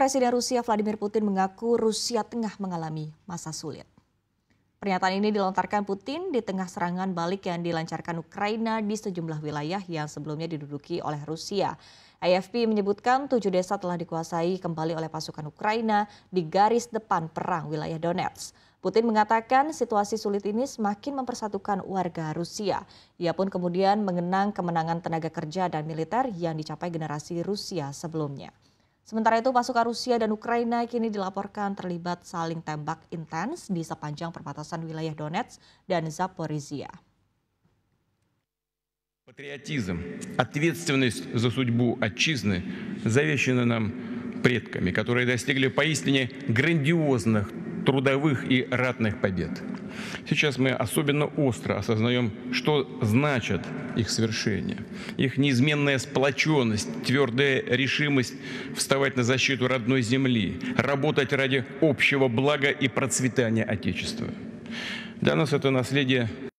Presiden Rusia Vladimir Putin mengaku Rusia tengah mengalami masa sulit. Pernyataan ini dilontarkan Putin di tengah serangan balik yang dilancarkan Ukraina di sejumlah wilayah yang sebelumnya diduduki oleh Rusia. AFP menyebutkan tujuh desa telah dikuasai kembali oleh pasukan Ukraina di garis depan perang wilayah Donetsk. Putin mengatakan situasi sulit ini semakin mempersatukan warga Rusia. Ia pun kemudian mengenang kemenangan tenaga kerja dan militer yang dicapai generasi Rusia sebelumnya. Sementara itu, pasukan Rusia dan Ukraina kini dilaporkan terlibat saling tembak intens di sepanjang perbatasan wilayah Donetsk dan Zaporizhia. Патриотизм, ответственность за судьбу отчизны завещана нам предками, которые достигли поистине грандиозных трудовых и ратных побед. Сейчас мы особенно остро осознаем, что значат их свершение. Их неизменная сплоченность, твердая решимость вставать на защиту родной земли, работать ради общего блага и процветания Отечества. Для нас это наследие